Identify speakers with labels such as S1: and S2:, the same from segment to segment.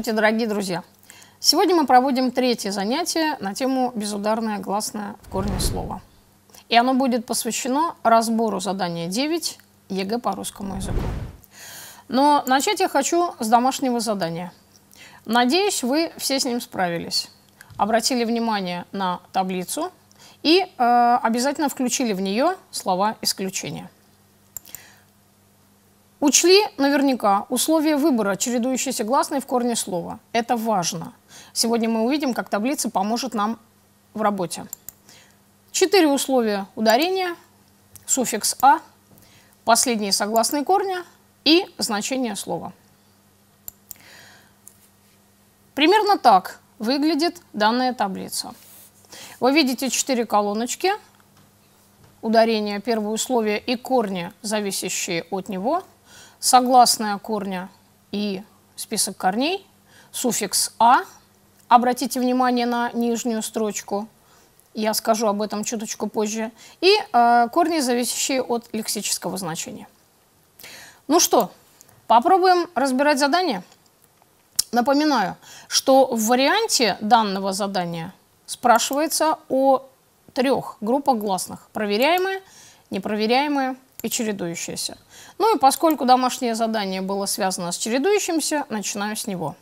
S1: Здравствуйте, дорогие друзья! Сегодня мы проводим третье занятие на тему «Безударное гласное в корне слова». И оно будет посвящено разбору задания 9 ЕГЭ по русскому языку. Но начать я хочу с домашнего задания. Надеюсь, вы все с ним справились. Обратили внимание на таблицу и э, обязательно включили в нее слова исключения. Учли наверняка условия выбора чередующиеся гласные в корне слова. Это важно. Сегодня мы увидим, как таблица поможет нам в работе. Четыре условия ударения, суффикс «а», последние согласные корня и значение слова. Примерно так выглядит данная таблица. Вы видите четыре колоночки, ударение, первое условие и корни, зависящие от него – согласная корня и список корней, суффикс «а». Обратите внимание на нижнюю строчку. Я скажу об этом чуточку позже. И э, корни, зависящие от лексического значения. Ну что, попробуем разбирать задание. Напоминаю, что в варианте данного задания спрашивается о трех группах гласных. Проверяемые, непроверяемые – и чередующееся. Ну и поскольку домашнее задание было связано с чередующимся, начинаю с него.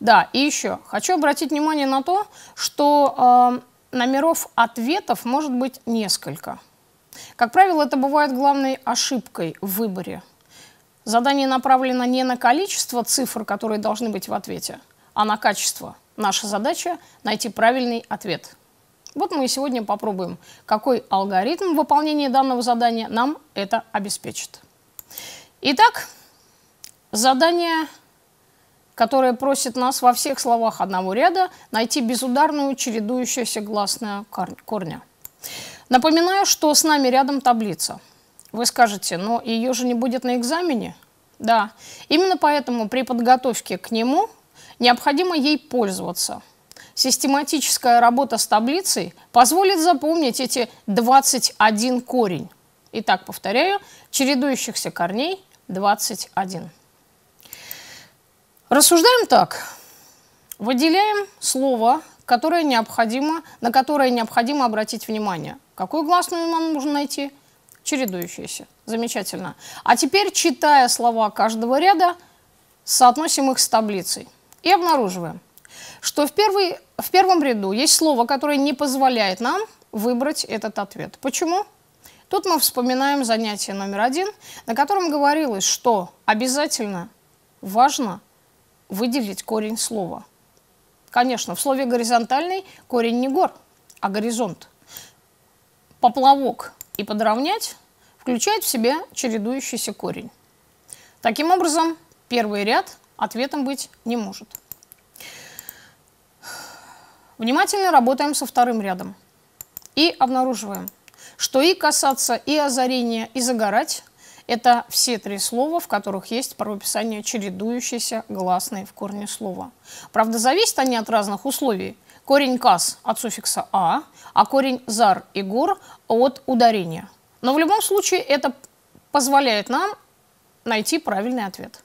S1: Да, и еще хочу обратить внимание на то, что э, номеров ответов может быть несколько. Как правило, это бывает главной ошибкой в выборе. Задание направлено не на количество цифр, которые должны быть в ответе, а на качество. Наша задача – найти правильный ответ – вот мы и сегодня попробуем, какой алгоритм выполнения данного задания нам это обеспечит. Итак, задание, которое просит нас во всех словах одного ряда найти безударную чередующуюся гласная корня. Напоминаю, что с нами рядом таблица. Вы скажете, но ее же не будет на экзамене? Да, именно поэтому при подготовке к нему необходимо ей пользоваться – систематическая работа с таблицей позволит запомнить эти 21 корень. Итак, повторяю, чередующихся корней 21. Рассуждаем так. Выделяем слово, которое необходимо, на которое необходимо обратить внимание. Какую гласную нам нужно найти? Чередующиеся. Замечательно. А теперь, читая слова каждого ряда, соотносим их с таблицей и обнаруживаем – что в, первый, в первом ряду есть слово, которое не позволяет нам выбрать этот ответ. Почему? Тут мы вспоминаем занятие номер один, на котором говорилось, что обязательно важно выделить корень слова. Конечно, в слове «горизонтальный» корень не «гор», а «горизонт». Поплавок и «подровнять» включает в себя чередующийся корень. Таким образом, первый ряд ответом быть не может. Внимательно работаем со вторым рядом. И обнаруживаем, что и касаться, и озарение, и загорать – это все три слова, в которых есть правописание чередующейся гласной в корне слова. Правда, зависят они от разных условий. Корень «кас» от суффикса «а», а корень «зар» и «гор» от ударения. Но в любом случае это позволяет нам найти правильный ответ.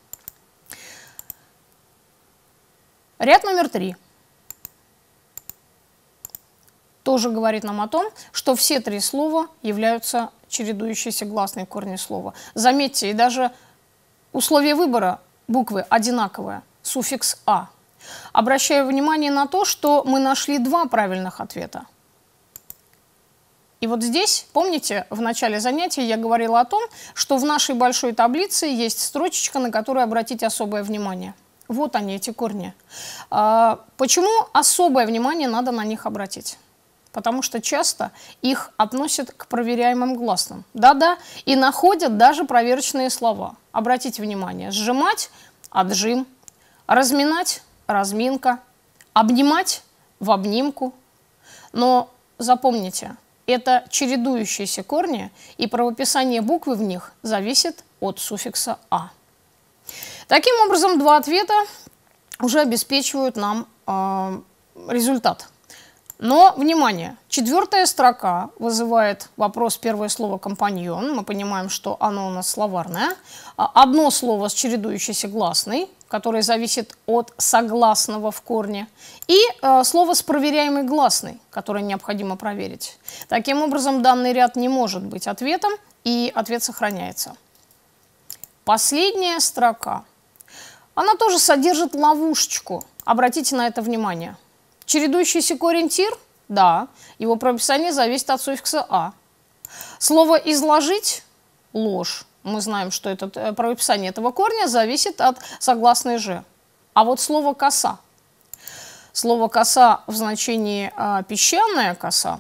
S1: Ряд номер три – тоже говорит нам о том, что все три слова являются чередующиеся гласные корни слова. Заметьте, и даже условия выбора буквы одинаковые, суффикс «а». Обращаю внимание на то, что мы нашли два правильных ответа. И вот здесь, помните, в начале занятия я говорила о том, что в нашей большой таблице есть строчечка, на которую обратить особое внимание. Вот они, эти корни. А, почему особое внимание надо на них обратить? потому что часто их относят к проверяемым гласным. Да-да, и находят даже проверочные слова. Обратите внимание, сжимать – отжим, разминать – разминка, обнимать – в обнимку. Но запомните, это чередующиеся корни, и правописание буквы в них зависит от суффикса «а». Таким образом, два ответа уже обеспечивают нам э, результат – но, внимание, четвертая строка вызывает вопрос первое слово «компаньон». Мы понимаем, что оно у нас словарное. А, одно слово с чередующейся гласной, которое зависит от согласного в корне. И э, слово с проверяемой гласной, которое необходимо проверить. Таким образом, данный ряд не может быть ответом, и ответ сохраняется. Последняя строка. Она тоже содержит ловушечку. Обратите на это внимание – Чередующийся корень тир? Да. Его прописание зависит от суффикса «а». Слово «изложить» – ложь. Мы знаем, что это, э, прописание этого корня зависит от согласной «же». А вот слово «коса». Слово «коса» в значении а, «песчаная коса»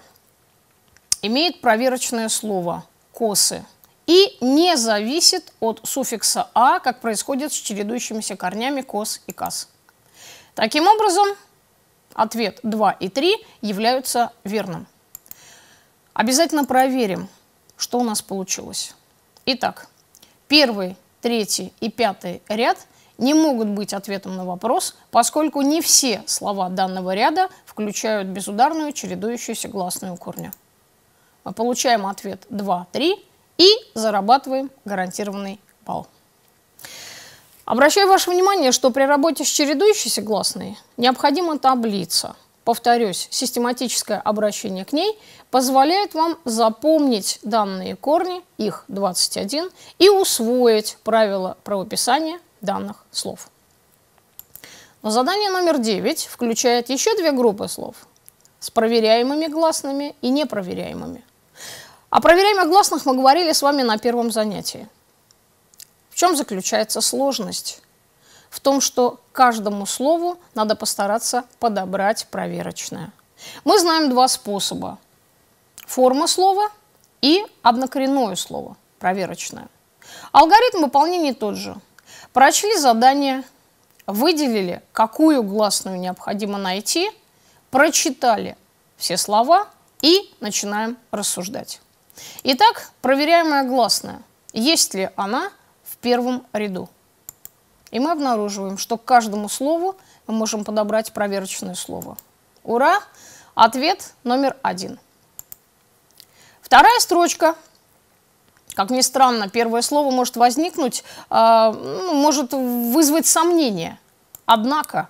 S1: имеет проверочное слово «косы» и не зависит от суффикса «а», как происходит с чередующимися корнями «кос» и «кас». Таким образом, Ответ 2 и 3 являются верным. Обязательно проверим, что у нас получилось. Итак, первый, третий и пятый ряд не могут быть ответом на вопрос, поскольку не все слова данного ряда включают безударную чередующуюся гласную корня. Мы получаем ответ 2, 3 и зарабатываем гарантированный балл. Обращаю ваше внимание, что при работе с чередующейся гласной необходима таблица. Повторюсь, систематическое обращение к ней позволяет вам запомнить данные корни, их 21, и усвоить правила правописания данных слов. Но задание номер 9 включает еще две группы слов с проверяемыми гласными и непроверяемыми. О проверяемых гласных мы говорили с вами на первом занятии. В чем заключается сложность? В том, что каждому слову надо постараться подобрать проверочное. Мы знаем два способа. Форма слова и однокоренное слово, проверочное. Алгоритм выполнения тот же. Прочли задание, выделили, какую гласную необходимо найти, прочитали все слова и начинаем рассуждать. Итак, проверяемая гласная. Есть ли она – первом ряду. И мы обнаруживаем, что к каждому слову мы можем подобрать проверочное слово. Ура! Ответ номер один. Вторая строчка. Как ни странно, первое слово может возникнуть, э, может вызвать сомнение. Однако,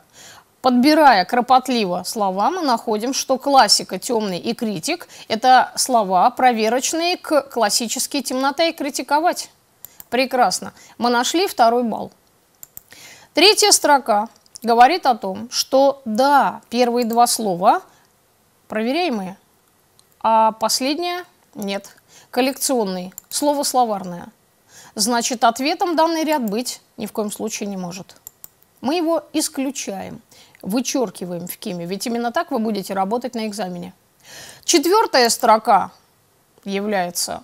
S1: подбирая кропотливо слова, мы находим, что классика «темный» и «критик» — это слова проверочные к классической «темнота» и «критиковать». Прекрасно. Мы нашли второй балл. Третья строка говорит о том, что да, первые два слова проверяемые, а последнее нет. Коллекционный, слово словарное. Значит, ответом данный ряд быть ни в коем случае не может. Мы его исключаем, вычеркиваем в киме, ведь именно так вы будете работать на экзамене. Четвертая строка является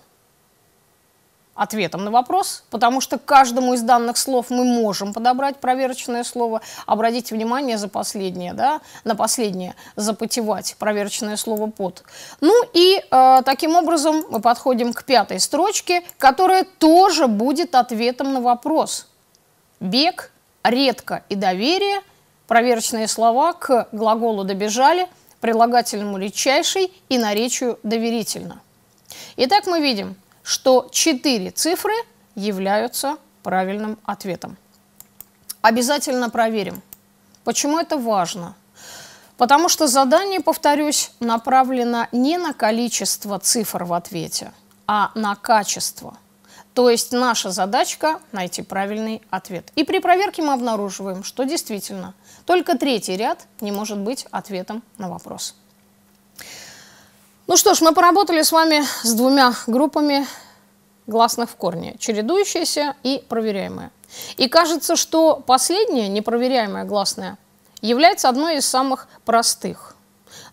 S1: ответом на вопрос, потому что к каждому из данных слов мы можем подобрать проверочное слово. Обратите внимание за последнее, да, на последнее запотевать проверочное слово под. Ну и э, таким образом мы подходим к пятой строчке, которая тоже будет ответом на вопрос. Бег, редко и доверие, проверочные слова к глаголу «добежали», прилагательному «личайший» и наречию «доверительно». Итак, мы видим – что четыре цифры являются правильным ответом. Обязательно проверим. Почему это важно? Потому что задание, повторюсь, направлено не на количество цифр в ответе, а на качество. То есть наша задачка – найти правильный ответ. И при проверке мы обнаруживаем, что действительно только третий ряд не может быть ответом на вопрос. Ну что ж, мы поработали с вами с двумя группами гласных в корне, чередующиеся и проверяемые. И кажется, что последняя, непроверяемая гласная, является одной из самых простых.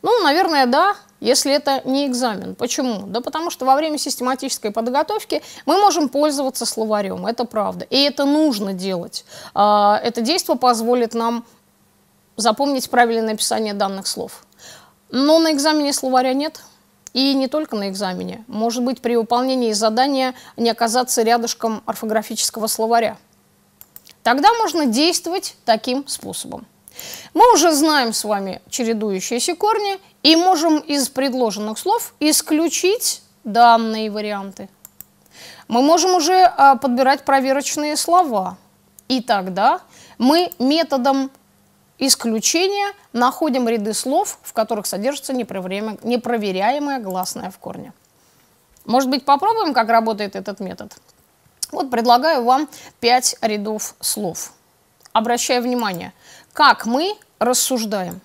S1: Ну, наверное, да, если это не экзамен. Почему? Да потому что во время систематической подготовки мы можем пользоваться словарем, это правда. И это нужно делать. А, это действие позволит нам запомнить правильное написание данных слов. Но на экзамене словаря нет – и не только на экзамене. Может быть, при выполнении задания не оказаться рядышком орфографического словаря. Тогда можно действовать таким способом. Мы уже знаем с вами чередующиеся корни и можем из предложенных слов исключить данные варианты. Мы можем уже а, подбирать проверочные слова. И тогда мы методом исключения находим ряды слов, в которых содержится непроверяемое гласное в корне. Может быть, попробуем, как работает этот метод? Вот предлагаю вам пять рядов слов. Обращая внимание, как мы рассуждаем.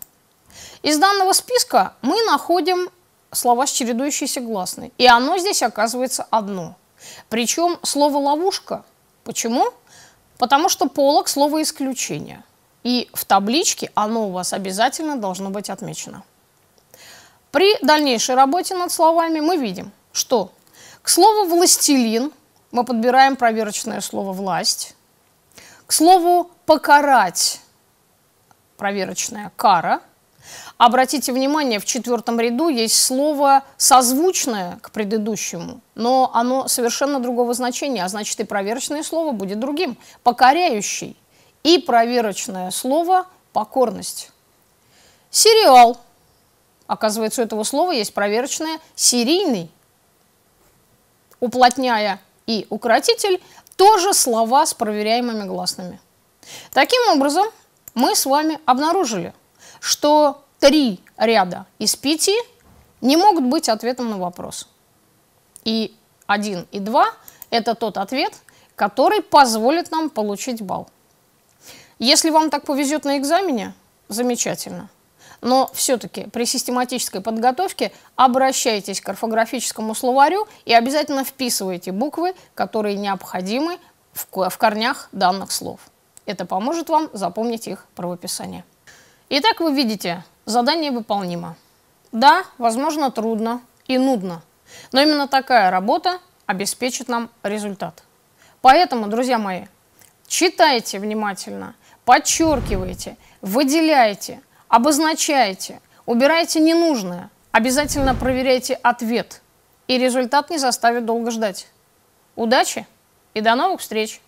S1: Из данного списка мы находим слова с чередующейся гласной. И оно здесь оказывается одно. Причем слово «ловушка». Почему? Потому что полок – слово «исключение» и в табличке оно у вас обязательно должно быть отмечено. При дальнейшей работе над словами мы видим, что к слову «властелин» мы подбираем проверочное слово «власть», к слову «покарать» проверочная «кара», Обратите внимание, в четвертом ряду есть слово созвучное к предыдущему, но оно совершенно другого значения, а значит и проверочное слово будет другим, покоряющий. И проверочное слово «покорность». Сериал. Оказывается, у этого слова есть проверочное «серийный». Уплотняя и укоротитель – тоже слова с проверяемыми гласными. Таким образом, мы с вами обнаружили, что три ряда из пяти не могут быть ответом на вопрос. И один и два это тот ответ, который позволит нам получить балл. Если вам так повезет на экзамене, замечательно. Но все-таки при систематической подготовке обращайтесь к орфографическому словарю и обязательно вписывайте буквы, которые необходимы в корнях данных слов. Это поможет вам запомнить их правописание. Итак, вы видите, задание выполнимо. Да, возможно, трудно и нудно, но именно такая работа обеспечит нам результат. Поэтому, друзья мои, читайте внимательно – Подчеркивайте, выделяйте, обозначайте, убирайте ненужное, обязательно проверяйте ответ, и результат не заставит долго ждать. Удачи и до новых встреч!